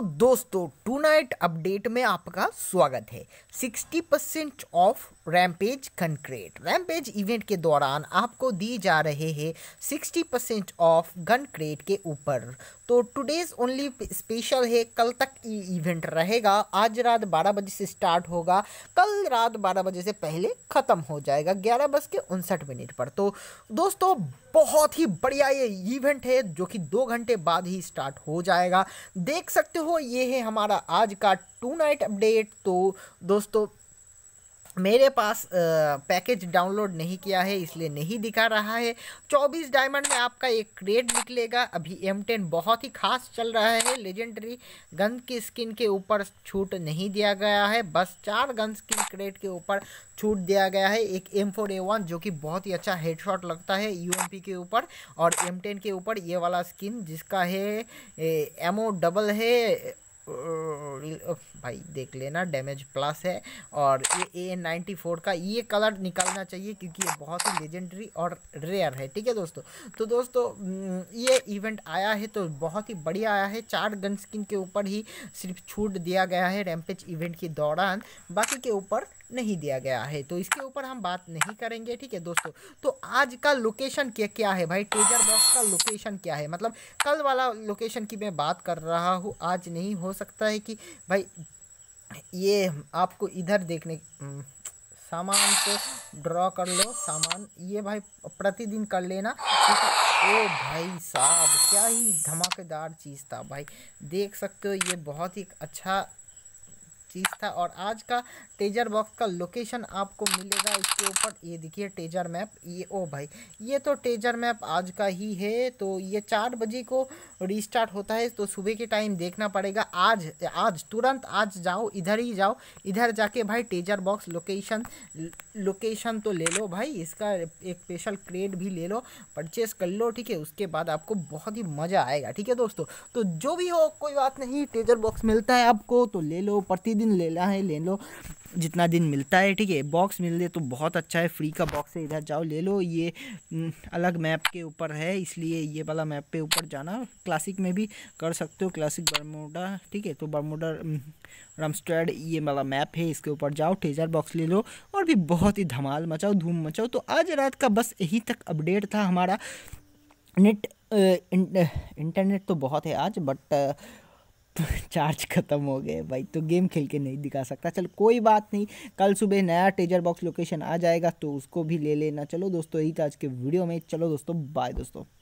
दोस्तों to night update में आपका स्वागत है 60 percent off rampage concrete rampage event के दौरान आपको दी जा रहे हैं 60 परसेंट ऑफ गन क्रेट के ऊपर तो टुडेज़ ओनली स्पेशल है कल तक इवेंट रहेगा आज रात 12 बजे से स्टार्ट होगा कल रात 12 बजे से पहले ख़त्म हो जाएगा ग्यारह बज के उनसठ मिनट पर तो दोस्तों बहुत ही बढ़िया ये इवेंट है जो कि दो घंटे बाद ही स्टार्ट हो जाएगा देख सकते हो हो ये है हमारा आज का टू नाइट अपडेट तो दोस्तों मेरे पास पैकेज डाउनलोड नहीं किया है इसलिए नहीं दिखा रहा है 24 डायमंड में आपका एक क्रेड निकलेगा अभी एम टेन बहुत ही खास चल रहा है लेजेंडरी गन की स्किन के ऊपर छूट नहीं दिया गया है बस चार गन स्किन क्रेट के ऊपर छूट दिया गया है एक एम फोर ए वन जो कि बहुत ही अच्छा हेड शॉट लगता है यू पी के ऊपर और एम टेन के ऊपर ये वाला स्किन जिसका है एमओ डबल है भाई देख लेना डैमेज प्लस है और ये ए नाइन्टी फोर का ये कलर निकालना चाहिए क्योंकि ये बहुत ही लेजेंडरी और रेयर है ठीक है दोस्तों तो दोस्तों ये इवेंट आया है तो बहुत ही बढ़िया आया है चार गन स्किन के ऊपर ही सिर्फ छूट दिया गया है रैम्पेज इवेंट के दौरान बाकी के ऊपर नहीं दिया गया है तो इसके ऊपर हम बात नहीं करेंगे ठीक है दोस्तों तो आज का लोकेशन क्या क्या है भाई टेजर बॉक्स का लोकेशन क्या है मतलब कल वाला लोकेशन की मैं बात कर रहा हूँ आज नहीं हो सकता है कि भाई ये आपको इधर देखने हम्म, सामान को ड्रॉ कर लो सामान ये भाई प्रतिदिन कर लेना ओ भाई साहब क्या ही धमाकेदार चीज़ था भाई देख सकते हो ये बहुत ही अच्छा चीज़ था और आज का टेजर बॉक्स का लोकेशन आपको मिलेगा इसके ऊपर ये देखिए टेजर मैप ये ओ भाई ये तो टेजर मैप आज का ही है तो ये चार बजे को रिस्टार्ट होता है तो सुबह के टाइम देखना पड़ेगा आज आज तुरंत आज जाओ इधर ही जाओ इधर जाके भाई टेजर बॉक्स लोकेशन लोकेशन तो ले लो भाई इसका एक स्पेशल क्रेड भी ले लो परचेस कर लो ठीक है उसके बाद आपको बहुत ही मज़ा आएगा ठीक है दोस्तों तो जो भी हो कोई बात नहीं टेजर बॉक्स मिलता है आपको तो ले लो प्रतिदिन दिन लेना है ले लो जितना दिन मिलता है ठीक है बॉक्स मिल जाए तो बहुत अच्छा है फ्री का बॉक्स है इधर जाओ ले लो ये अलग मैप के ऊपर है इसलिए ये वाला मैप पे ऊपर जाना क्लासिक में भी कर सकते हो क्लासिक बर्मोडा ठीक है तो बर्मोडा रमस्टर्ड ये वाला मैप है इसके ऊपर जाओ टेजर बॉक्स ले लो और भी बहुत ही धमाल मचाओ धूम मचाओ तो आज रात का बस यहीं तक अपडेट था हमारा नेट इंटरनेट तो बहुत है आज बट तो चार्ज खत्म हो गए भाई तो गेम खेल के नहीं दिखा सकता चलो कोई बात नहीं कल सुबह नया टेजर बॉक्स लोकेशन आ जाएगा तो उसको भी ले लेना चलो दोस्तों यही था आज के वीडियो में चलो दोस्तों बाय दोस्तों